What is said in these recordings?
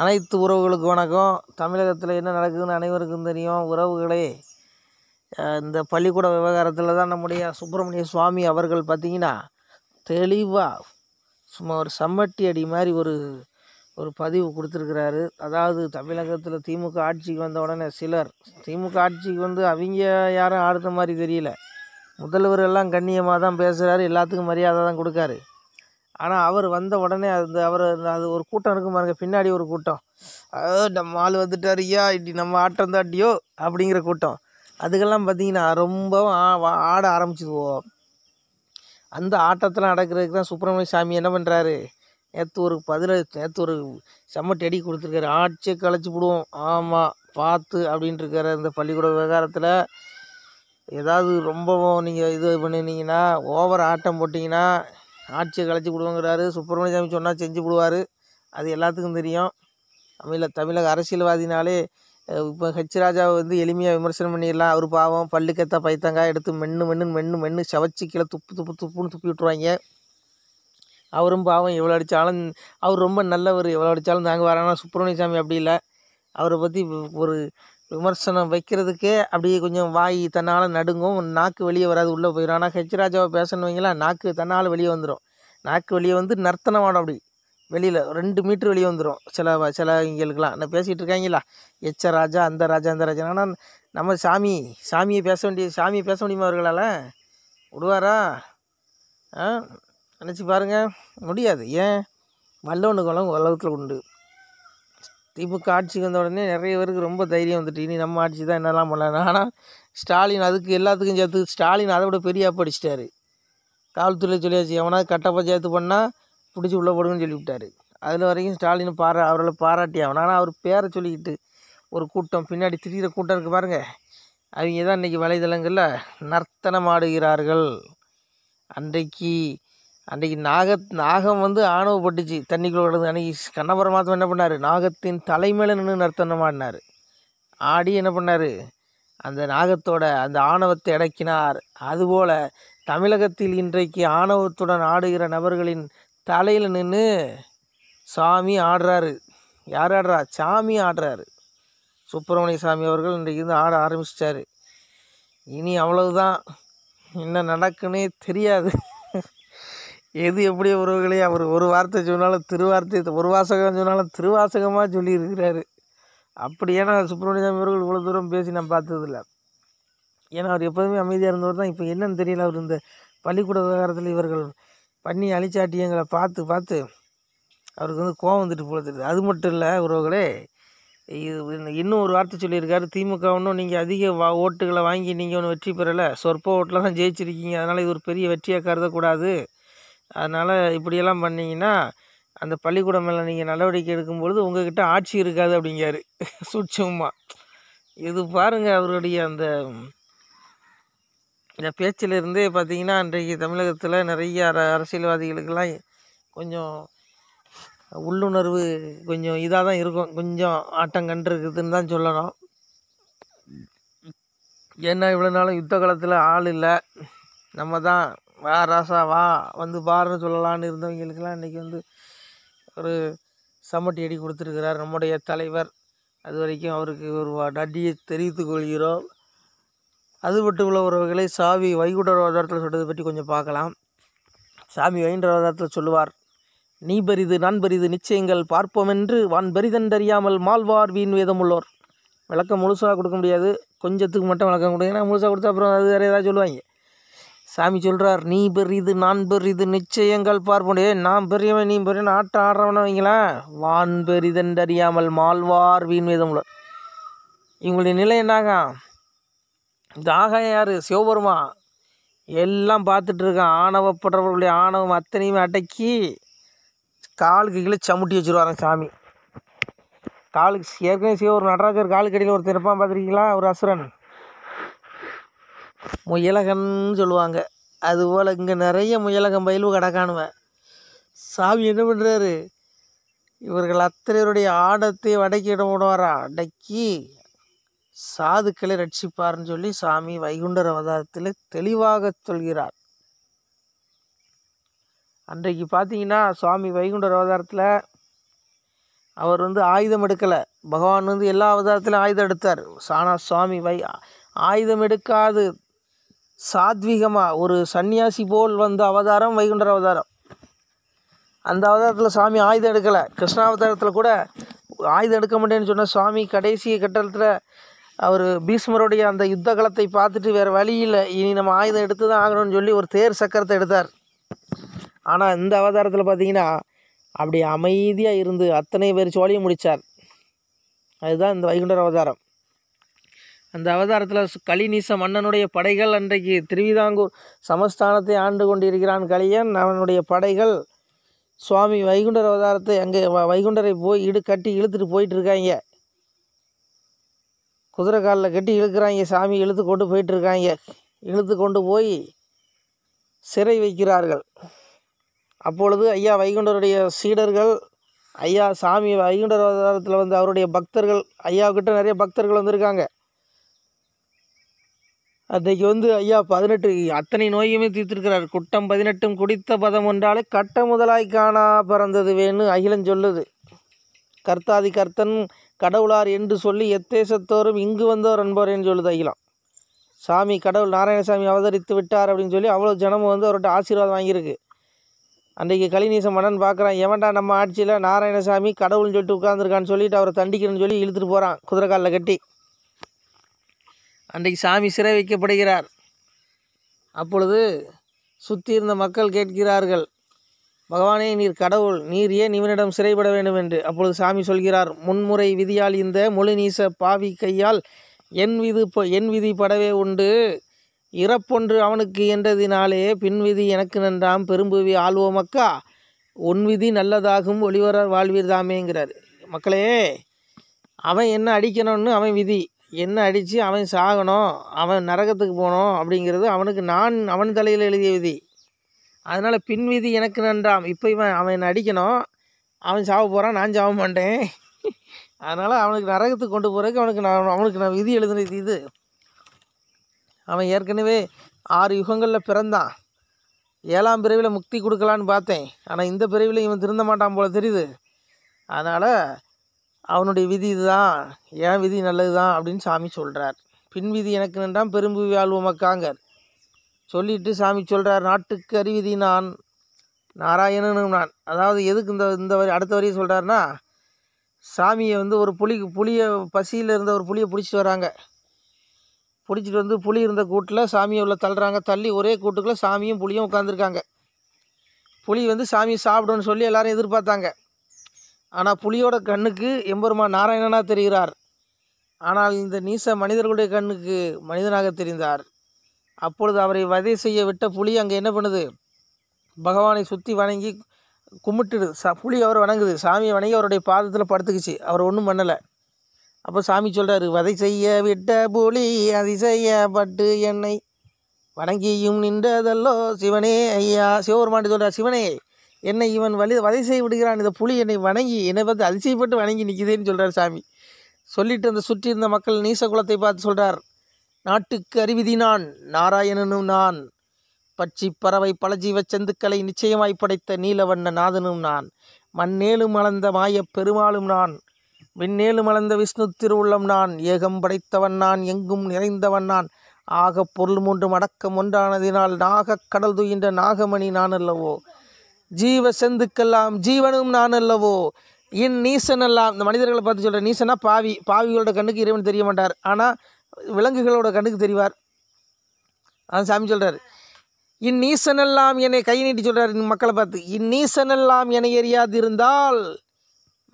அனைத்து உறவுகளுக்கு வணக்கம் தமிழகத்தில் என்ன நடக்குதுன்னு அனைவருக்கும் தெரியும் உறவுகளே இந்த பள்ளிக்கூட விவகாரத்தில் தான் நம்முடைய சுப்பிரமணிய சுவாமி அவர்கள் பார்த்திங்கன்னா தெளிவாக சும்மா ஒரு சம்மட்டி அடி மாதிரி ஒரு ஒரு பதிவு கொடுத்துருக்கிறாரு அதாவது தமிழகத்தில் திமுக ஆட்சிக்கு வந்த உடனே சிலர் திமுக ஆட்சிக்கு வந்து அவங்க யாரும் ஆடுற மாதிரி தெரியல முதல்வர் எல்லாம் கண்ணியமாக தான் பேசுகிறாரு எல்லாத்துக்கும் மரியாதை தான் கொடுக்காரு ஆனால் அவர் வந்த உடனே அந்த அவர் அது ஒரு கூட்டம் இருக்கும் பாருங்கள் பின்னாடி ஒரு கூட்டம் நம்ம ஆள் வந்துட்டார் ஐயா இப்படி நம்ம ஆட்டம் தாட்டியோ அப்படிங்கிற கூட்டம் அதுக்கெல்லாம் பார்த்திங்கன்னா ரொம்பவும் ஆட ஆரம்பிச்சிடுவோம் அந்த ஆட்டத்தில் அடக்கிறதுக்கு தான் சுப்பிரமணிய சாமி என்ன பண்ணுறாரு நேற்று ஒரு பதில நேற்று ஒரு செம்ம டெடி கொடுத்துருக்காரு ஆட்சியை களைச்சி விடுவோம் ஆமாம் பார்த்து அப்படின்ட்டு இருக்கிற இந்த பள்ளிக்கூட விவகாரத்தில் ஏதாவது ரொம்பவும் நீங்கள் இது பண்ணினீங்கன்னா ஓவர் ஆட்டம் போட்டிங்கன்னா ஆட்சியை கலைச்சி விடுவோங்கிறாரு சுப்பிரமணிய சாமி சொன்னால் செஞ்சு விடுவார் அது எல்லாத்துக்கும் தெரியும் தமிழ தமிழக அரசியல்வாதினாலே இப்போ ஹெச் ராஜாவை வந்து எளிமையாக விமர்சனம் பண்ணிடலாம் அவர் பாவம் பல்லு கத்த பைத்தங்காய் எடுத்து மென்னு மென்னு மென்று மென்று சவச்சி கீழே துப்பு துப்பு துப்புன்னு துப்பி விட்ருவாங்க அவரும் பாவம் எவ்வளோ அடித்தாலும் அவர் ரொம்ப நல்லவர் எவ்வளோ அடித்தாலும் தாங்க வரானா சுப்பிரமணிய சாமி அப்படி இல்லை அவரை பற்றி ஒரு விமர்சனம் வைக்கிறதுக்கே அப்படியே கொஞ்சம் வாய் தன்னால் நடுங்கும் நாக்கு வெளியே வராது உள்ளே போயிடும் ஆனால் ஹெச் ராஜாவை பேசணும் வைங்களா நாக்கு தன்னால் வெளியே வந்துடும் நாக்கு வெளியே வந்து நர்த்தனமான அப்படி வெளியில் ரெண்டு மீட்ரு வெளியே வந்துடும் சில சில இங்களுக்கெல்லாம் நான் பேசிகிட்டு இருக்காங்களா எச்ச ராஜா அந்த ராஜா அந்த ராஜா ஆனால் நம்ம சாமி சாமியை பேச வேண்டிய சாமியை பேச முடியுமா அவர்களால் விடுவாரா ஆ நினச்சி பாருங்கள் முடியாது ஏன் வளம் உலகத்தில் உண்டு இப்போ ஆட்சிக்கு வந்த உடனே நிறைய பேருக்கு ரொம்ப தைரியம் வந்துட்டு இனி நம்ம ஆட்சி தான் என்னெல்லாம் பண்ணலாம் ஆனால் ஸ்டாலின் அதுக்கு எல்லாத்துக்கும் சேர்த்து ஸ்டாலின் அதை விட பெரிய படிச்சிட்டாரு காவல்துறை சொல்லியாச்சு எவனாவது கட்ட சேர்த்து பண்ணால் பிடிச்சி உள்ளே போடுங்கன்னு சொல்லிவிட்டாரு அதில் வரைக்கும் ஸ்டாலின் பாரா அவர்களை பாராட்டி அவன் ஆனால் அவர் பேரை சொல்லிக்கிட்டு ஒரு கூட்டம் பின்னாடி திரிகிற கூட்டம் இருக்குது பாருங்கள் அவங்க தான் இன்றைக்கி வலைதளங்களில் நர்த்தனம் ஆடுகிறார்கள் அன்றைக்கு அன்றைக்கி நாக நாகம் வந்து ஆணவப்பட்டுச்சு பட்டுச்சு தண்ணிக்குள்ளே கிடந்து அன்றைக்கி கண்ணபரமாத்மா என்ன பண்ணார் நாகத்தின் தலைமையில் நின்று நர்த்தனம் ஆடினார் ஆடி என்ன பண்ணார் அந்த நாகத்தோட அந்த ஆணவத்தை அடக்கினார் அதுபோல் தமிழகத்தில் இன்றைக்கு ஆணவத்துடன் ஆடுகிற நபர்களின் தலையில் நின்று சாமி ஆடுறாரு யார் ஆடுறா சாமி ஆடுறாரு சுப்பிரமணிய சாமி அவர்கள் இன்றைக்கு வந்து ஆட ஆரம்பிச்சிட்டாரு இனி அவ்வளவுதான் என்ன நடக்குன்னே தெரியாது எது எப்படி உறவுகளே அவர் ஒரு வார்த்தை சொன்னாலும் திருவார்த்தை ஒரு வாசகம் சொன்னாலும் திருவாசகமாக சொல்லியிருக்கிறாரு அப்படியே நான் சுப்பிரமணிய சாமி அவர்கள் இவ்வளோ தூரம் பேசி நான் பார்த்ததில்ல ஏன்னா அவர் எப்போதுமே அமைதியாக இருந்தவர் தான் இப்போ என்னன்னு தெரியல அவர் இந்த பள்ளிக்கூட விவகாரத்தில் இவர்கள் பண்ணி அழிச்சாட்டியங்களை பார்த்து பார்த்து அவருக்கு வந்து கோவம் வந்துட்டு போல தெரியுது அது மட்டும் இல்லை உறவுகளே இது இன்னும் ஒரு வார்த்தை சொல்லியிருக்காரு திமுக ஒன்றும் நீங்கள் அதிக வா ஓட்டுகளை வாங்கி நீங்கள் ஒன்றும் வெற்றி பெறலை சொற்ப ஓட்டில் தான் ஜெயிச்சிருக்கீங்க அதனால் இது ஒரு பெரிய வெற்றியாக கருதக்கூடாது அதனால் இப்படியெல்லாம் பண்ணிங்கன்னா அந்த பள்ளிக்கூடம் மேலே நீங்கள் நடவடிக்கை எடுக்கும் பொழுது உங்கக்கிட்ட ஆட்சி இருக்காது அப்படிங்காரு சூட்சமாக இது பாருங்கள் அவருடைய அந்த இந்த பேச்சிலிருந்தே பார்த்திங்கன்னா இன்றைக்கு தமிழகத்தில் நிறைய அர அரசியல்வாதிகளுக்கெல்லாம் கொஞ்சம் உள்ளுணர்வு கொஞ்சம் இதாக தான் இருக்கும் கொஞ்சம் ஆட்டம் கண்டுருக்குதுன்னு தான் சொல்லணும் ஏன்னா இவ்வளோ நாளும் யுத்த காலத்தில் ஆள் இல்லை நம்ம தான் வா ராசா வா வந்து பாருன்னு சொல்லலான்னு இருந்தவங்களுக்கெல்லாம் இன்றைக்கி வந்து ஒரு சமட்டி அடி கொடுத்துருக்கிறார் நம்முடைய தலைவர் அது வரைக்கும் அவருக்கு ஒரு நன்றியை தெரிவித்துக் கொள்கிறோம் அது மட்டும் உள்ள உறவுகளை சாமி வைகுண்ட அவதாரத்தில் சொல்கிறத பற்றி கொஞ்சம் பார்க்கலாம் சாமி வைகுண்ட அவதாரத்தில் சொல்லுவார் நீ பரிது நான் பரிது நிச்சயங்கள் பார்ப்போமென்று வான் தெரியாமல் மால்வார் வீண் உள்ளோர் விளக்கம் முழுசாக கொடுக்க முடியாது கொஞ்சத்துக்கு மட்டும் விளக்கம் கொடுங்க ஏன்னா முழுசாக கொடுத்தா அப்புறம் அது வேறு ஏதாவது சொல்லுவாங்க சாமி சொல்கிறார் நீ பெரியது இது நான் பெரியது இது நிச்சயங்கள் பார்ப்பனே நான் பெரியவன் நீ பெரியவன் ஆட்டம் ஆடுறவன வைங்களேன் வான் அறியாமல் மால்வார் வீண் வேதமுள்ள இவங்களுடைய நிலை என்னாக இந்த ஆகாய யார் சிவபெருமா எல்லாம் பார்த்துட்ருக்கான் ஆணவப்படுறவர்களுடைய ஆணவம் அத்தனையுமே அடக்கி காலுக்கு கீழே சமுட்டி வச்சுருவாரன் சாமி காலுக்கு ஏற்கனவே சிவ ஒரு நடராஜர் காலுக்கடியில் ஒருத்தர் இருப்பான் பார்த்துருக்கீங்களா ஒரு அசுரன் முயலகன்னு சொல்லுவாங்க அதுபோல் இங்கே நிறைய முயலகம் பயில்வு கடக்கானுவன் சாமி என்ன பண்ணுறாரு இவர்கள் அத்தனையருடைய ஆடத்தை வடக்கிட போடுவாரா அடக்கி சாதுக்களை ரட்சிப்பார்னு சொல்லி சாமி வைகுண்டர் அவதாரத்தில் தெளிவாக சொல்கிறார் அன்றைக்கு பார்த்தீங்கன்னா சுவாமி வைகுண்டர் அவதாரத்தில் அவர் வந்து ஆயுதம் எடுக்கலை பகவான் வந்து எல்லா அவதாரத்திலும் ஆயுதம் எடுத்தார் சானா சுவாமி வை ஆயுதம் எடுக்காது சாத்விகமாக ஒரு சன்னியாசி போல் வந்த அவதாரம் வைகுண்டர் அவதாரம் அந்த அவதாரத்தில் சாமி ஆயுதம் எடுக்கலை அவதாரத்தில் கூட ஆயுதம் எடுக்க மாட்டேன்னு சொன்ன சுவாமி கடைசி கட்டத்தில் அவர் பீஷ்மருடைய அந்த யுத்த களத்தை பார்த்துட்டு வேறு வழி இல்லை இனி நம்ம ஆயுதம் எடுத்து தான் ஆகணும்னு சொல்லி ஒரு தேர் சக்கரத்தை எடுத்தார் ஆனால் இந்த அவதாரத்தில் பார்த்தீங்கன்னா அப்படி அமைதியாக இருந்து அத்தனை பேர் சோழியும் முடித்தார் அதுதான் இந்த வைகுண்டர் அவதாரம் அந்த அவதாரத்தில் கலிநீச மன்னனுடைய படைகள் அன்றைக்கு திருவிதாங்கூர் சமஸ்தானத்தை ஆண்டு கொண்டிருக்கிறான் கலியன் அவனுடைய படைகள் சுவாமி வைகுண்டர் அவதாரத்தை அங்கே வைகுண்டரை போய் இடு கட்டி இழுத்துட்டு போயிட்டுருக்காங்க குதிரை காலில் கட்டி இழுக்கிறாங்க சாமி இழுத்து கொண்டு போயிட்டுருக்காங்க இழுத்து கொண்டு போய் சிறை வைக்கிறார்கள் அப்பொழுது ஐயா வைகுண்டருடைய சீடர்கள் ஐயா சாமி வைகுண்டர் அவதாரத்தில் வந்து அவருடைய பக்தர்கள் ஐயாவுக்கிட்ட நிறைய பக்தர்கள் வந்திருக்காங்க அன்றைக்கு வந்து ஐயா பதினெட்டு அத்தனை நோயுமே தீர்த்துருக்கிறார் குட்டம் பதினெட்டும் குடித்த பதம் ஒன்றாலே கட்ட முதலாய் காணா பிறந்தது வேணும் அகிலன் சொல்லுது கர்த்தாதி கர்த்தன் கடவுளார் என்று சொல்லி எத்தேசத்தோறும் இங்கு வந்தோர் என்று சொல்லுது அகிலம் சாமி கடவுள் நாராயணசாமி அவதரித்து விட்டார் அப்படின்னு சொல்லி அவ்வளோ ஜனமும் வந்து அவர்கிட்ட ஆசீர்வாதம் வாங்கியிருக்கு அன்றைக்கு கலிநீச மன்னன் பார்க்குறான் எவன்டா நம்ம ஆட்சியில் நாராயணசாமி கடவுள்னு சொல்லிட்டு உட்காந்துருக்கான்னு சொல்லிட்டு அவரை தண்டிக்கிறேன்னு சொல்லி இழுத்துட்டு போகிறான் குதிரைக்காலில் கட்டி அன்றைக்கு சாமி சிறை வைக்கப்படுகிறார் அப்பொழுது சுற்றி இருந்த மக்கள் கேட்கிறார்கள் பகவானே நீர் கடவுள் நீர் ஏன் இவனிடம் சிறைப்பட வேண்டும் என்று அப்பொழுது சாமி சொல்கிறார் முன்முறை விதியால் இந்த மொழிநீச பாவி கையால் என் விதி என் விதி படவே உண்டு இறப்பொன்று அவனுக்கு என்றதினாலே பின் விதி எனக்கு நன்றாம் பெரும்புவி ஆள்வோமக்கா உன் விதி நல்லதாகும் ஒளிவர வாழ்வீர்தாமேங்கிறார் மக்களே அவன் என்ன அடிக்கணும்னு அவன் விதி என்ன அடித்து அவன் சாகணும் அவன் நரகத்துக்கு போகணும் அப்படிங்கிறது அவனுக்கு நான் அவன் தலையில் எழுதிய விதி அதனால் பின் விதி எனக்கு நன்றாம் இப்போ இவன் அவன் என்னை அடிக்கணும் அவன் சாவ போகிறான் நான் சாவ மாட்டேன் அதனால் அவனுக்கு நரகத்துக்கு கொண்டு போகிறதுக்கு அவனுக்கு நான் அவனுக்கு நான் விதி எழுதுனது இது அவன் ஏற்கனவே ஆறு யுகங்களில் பிறந்தான் ஏழாம் பிறவியில் முக்தி கொடுக்கலான்னு பார்த்தேன் ஆனால் இந்த பிறவியில் இவன் திருந்த மாட்டான் போல் தெரியுது அதனால் அவனுடைய விதி இதுதான் என் விதி நல்லது தான் அப்படின்னு சாமி சொல்கிறார் பின் விதி எனக்கு நின்றான் பெரும்புவி ஆழ்வமக்காங்கர் சொல்லிட்டு சாமி சொல்கிறார் நாட்டுக்கு அறிவிதி நான் நாராயணனும் நான் அதாவது எதுக்கு இந்த இந்த வரி அடுத்த வரையும் சொல்கிறார்னா சாமியை வந்து ஒரு புளி புளியை பசியில் இருந்த ஒரு புளியை பிடிச்சிட்டு வராங்க பிடிச்சிட்டு வந்து புளி இருந்த கூட்டில் சாமியை உள்ள தள்ளுறாங்க தள்ளி ஒரே கூட்டுக்குள்ளே சாமியும் புளியும் உட்காந்துருக்காங்க புளி வந்து சாமியை சாப்பிடுன்னு சொல்லி எல்லோரும் எதிர்பார்த்தாங்க ஆனால் புலியோட கண்ணுக்கு எம்பெருமான் நாராயணனாக தெரிகிறார் ஆனால் இந்த நீச மனிதர்களுடைய கண்ணுக்கு மனிதனாக தெரிந்தார் அப்பொழுது அவரை வதை செய்ய விட்ட புலி அங்கே என்ன பண்ணுது பகவானை சுற்றி வணங்கி கும்பிட்டுடுது சா புலி அவர் வணங்குது சாமியை வணங்கி அவருடைய பாதத்தில் படுத்துக்குச்சு அவர் ஒன்றும் பண்ணலை அப்போ சாமி சொல்கிறாரு வதை செய்ய விட்ட புலி அதிசயப்பட்டு என்னை வணங்கியும் நின்றதல்லோ சிவனே ஐயா சிவபெருமான் சொல்கிறார் சிவனே என்னை இவன் வலி வதை செய்ய விடுகிறான் இந்த புலி என்னை வணங்கி என்னை பார்த்து அதிசயப்பட்டு வணங்கி நிற்கிதேன்னு சொல்கிறார் சாமி சொல்லிட்டு அந்த சுற்றி இருந்த மக்கள் நீச குளத்தை பார்த்து சொல்கிறார் நாட்டுக்கு அறிவிதினான் நாராயணனும் நான் பச்சி பறவை பலஜீவ செந்துக்களை நிச்சயமாய் படைத்த நீலவண்ண நாதனும் நான் மண்ணேலும் அளந்த மாய பெருமாளும் நான் விண்ணேலும் அளந்த விஷ்ணு திருவுள்ளம் நான் ஏகம் படைத்தவன் நான் எங்கும் நிறைந்தவன் நான் ஆக பொருள் மூன்றும் அடக்கம் ஒன்றானதினால் நாகக் கடல் துயின்ற நாகமணி நான் அல்லவோ ஜீவ செந்துக்கெல்லாம் ஜீவனும் நான் அல்லவோ என் நீசன் எல்லாம் இந்த மனிதர்களை பார்த்து சொல்கிற நீசனா பாவி பாவிகளோட கண்ணுக்கு இறைவன் தெரிய மாட்டார் ஆனால் விலங்குகளோட கண்ணுக்கு தெரிவார் அது சாமி சொல்கிறார் நீசன் எல்லாம் என்னை கை நீட்டி சொல்கிறார் மக்களை பார்த்து நீசன் எல்லாம் என்னை எரியாது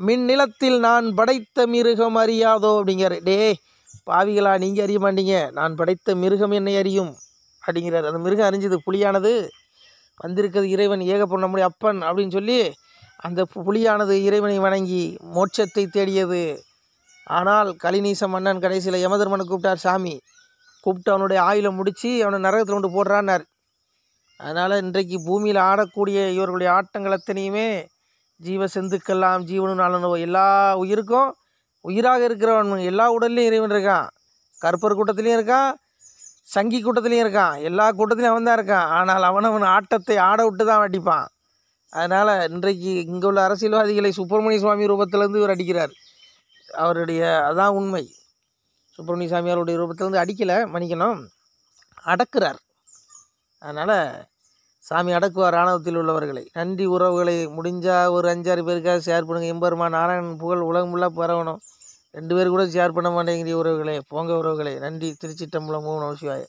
மின் நிலத்தில் நான் படைத்த மிருகம் அறியாதோ அப்படிங்கிறார் டே பாவிகளா நீங்கள் அறிய மாட்டீங்க நான் படைத்த மிருகம் என்னை அறியும் அப்படிங்கிறார் அந்த மிருகம் அறிஞ்சது புலியானது வந்திருக்கிறது இறைவன் ஏகப்பண்ணமுடைய அப்பன் அப்படின்னு சொல்லி அந்த புலியானது இறைவனை வணங்கி மோட்சத்தை தேடியது ஆனால் கலிநீச மன்னன் கடைசியில் யமதர்மனை கூப்பிட்டார் சாமி கூப்பிட்டு அவனுடைய ஆயுளை முடித்து அவனை நரகத்தில் கொண்டு போடுறான்னார் அதனால் இன்றைக்கு பூமியில் ஆடக்கூடிய இவர்களுடைய ஆட்டங்கள் அத்தனையுமே ஜீவ செந்துக்கெல்லாம் ஜீவனும் நலனோ எல்லா உயிருக்கும் உயிராக இருக்கிறவன் எல்லா உடல்லையும் இறைவன் இருக்கான் கற்பர் கூட்டத்துலேயும் இருக்கான் சங்கி கூட்டத்துலேயும் இருக்கான் எல்லா கூட்டத்துலையும் அவன் தான் இருக்கான் ஆனால் அவனவன் ஆட்டத்தை ஆட விட்டு தான் அடிப்பான் அதனால் இன்றைக்கு இங்கே உள்ள அரசியல்வாதிகளை சுப்பிரமணிய சுவாமி ரூபத்திலேருந்து இவர் அடிக்கிறார் அவருடைய அதான் உண்மை சுப்பிரமணிய சாமியாருடைய ரூபத்திலேருந்து அடிக்கலை மன்னிக்கணும் அடக்கிறார் அதனால் சாமி அடக்குவார் ராணுவத்தில் உள்ளவர்களை நன்றி உறவுகளை முடிஞ்சால் ஒரு அஞ்சாறு பேருக்காக ஷேர் பண்ணுங்கள் எம்பெருமா நாராயணன் புகழ் உலகம் பரவணும் ரெண்டு பேர் கூட ஷேர் பண்ண மாட்டேங்கிறீ உறவுகளே போங்க உறவுகளே நன்றி திருச்சி டம்பளம் மூணு சிவாய